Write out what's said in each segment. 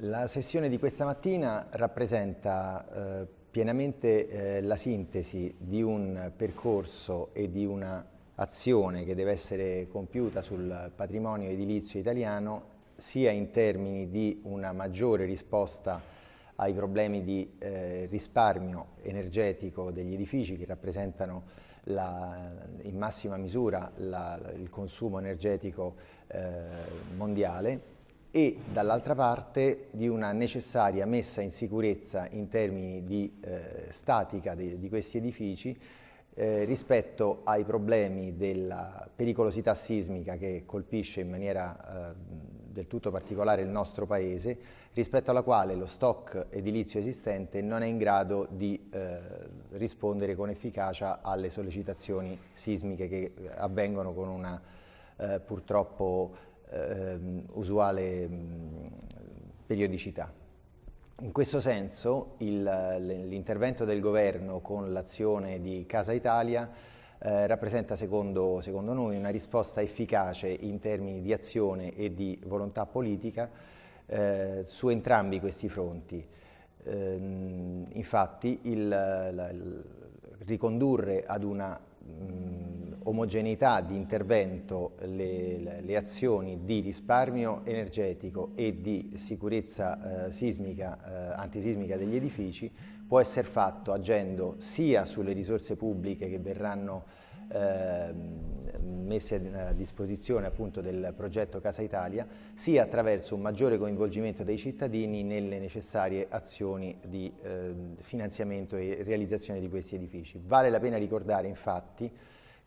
La sessione di questa mattina rappresenta eh, pienamente eh, la sintesi di un percorso e di una azione che deve essere compiuta sul patrimonio edilizio italiano sia in termini di una maggiore risposta ai problemi di eh, risparmio energetico degli edifici che rappresentano la, in massima misura la, il consumo energetico eh, mondiale e dall'altra parte di una necessaria messa in sicurezza in termini di eh, statica di, di, questi edifici eh, rispetto ai problemi della pericolosità sismica che colpisce in maniera eh, del tutto particolare il nostro paese, rispetto alla quale lo stock edilizio esistente non è in grado di eh, rispondere con efficacia alle sollecitazioni sismiche che eh, avvengono con una eh, purtroppo ehm, usuale mh, mm, periodicità. In questo senso il, l'intervento del governo con l'azione di Casa Italia eh, rappresenta secondo, secondo, noi una risposta efficace in termini di azione e di volontà politica eh, su entrambi questi fronti. Ehm, infatti il, la, il, ricondurre ad una mh, mm, omogeneità di intervento le, le, azioni di risparmio energetico e di sicurezza eh, sismica, eh, antisismica degli edifici può essere fatto agendo sia sulle risorse pubbliche che verranno eh, messe a disposizione appunto del progetto Casa Italia, sia attraverso un maggiore coinvolgimento dei cittadini nelle necessarie azioni di eh, finanziamento e realizzazione di questi edifici. Vale la pena ricordare infatti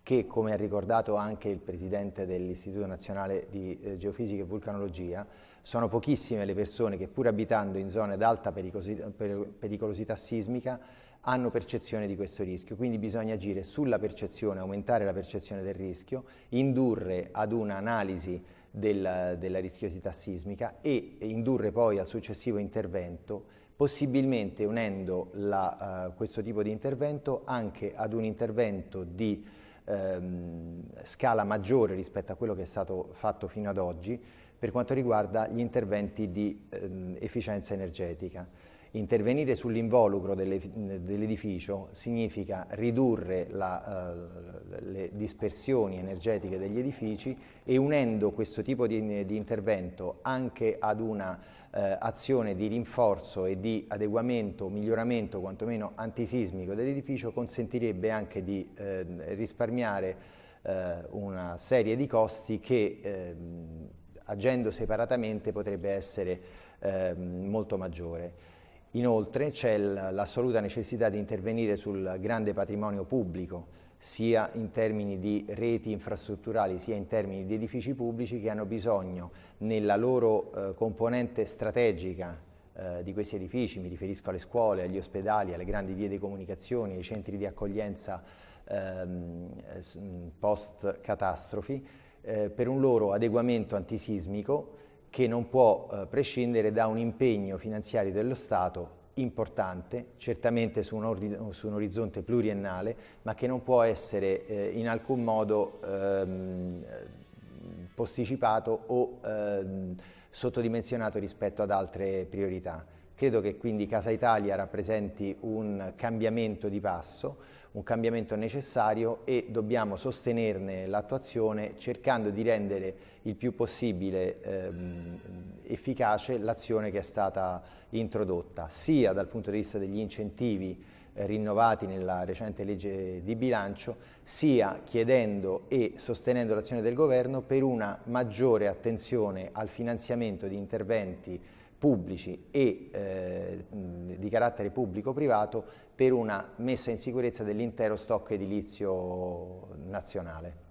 che, come ha ricordato anche il presidente dell'Istituto Nazionale di eh, Geofisica e Vulcanologia, sono pochissime le persone che pur abitando in zone ad alta pericolosità, sismica hanno percezione di questo rischio, quindi bisogna agire sulla percezione, aumentare la percezione del rischio, indurre ad un'analisi della, della rischiosità sismica e indurre poi al successivo intervento possibilmente unendo la, uh, questo tipo di intervento anche ad un intervento di ehm, scala maggiore rispetto a quello che è stato fatto fino ad oggi per quanto riguarda gli interventi di ehm, efficienza energetica. Intervenire sull'involucro dell'edificio significa ridurre la, eh, le dispersioni energetiche degli edifici e unendo questo tipo di, di intervento anche ad un'azione eh, di rinforzo e di adeguamento, miglioramento quantomeno antisismico dell'edificio consentirebbe anche di eh, risparmiare eh, una serie di costi che ehm, agendo separatamente potrebbe essere ehm, molto maggiore. Inoltre c'è l'assoluta necessità di intervenire sul grande patrimonio pubblico, sia in termini di reti infrastrutturali sia in termini di edifici pubblici che hanno bisogno nella loro eh, componente strategica eh, di questi edifici, mi riferisco alle scuole, agli ospedali, alle grandi vie di comunicazione, ai centri di accoglienza ehm, post catastrofi, eh, per un loro adeguamento antisismico che non può eh, prescindere da un impegno finanziario dello Stato importante, certamente su un, or- su un orizzonte pluriennale, ma che non può essere eh, in alcun modo ehm, posticipato o ehm, sottodimensionato rispetto ad altre priorità. Credo che quindi Casa Italia rappresenti un cambiamento di passo, un cambiamento necessario e dobbiamo sostenerne l'attuazione cercando di rendere il più possibile ehm, efficace l'azione che è stata introdotta, sia dal punto di vista degli incentivi eh, rinnovati nella recente legge di bilancio, sia chiedendo e sostenendo l'azione del governo per una maggiore attenzione al finanziamento di interventi pubblici e eh, di carattere pubblico-privato per una messa in sicurezza dell'intero stock edilizio nazionale.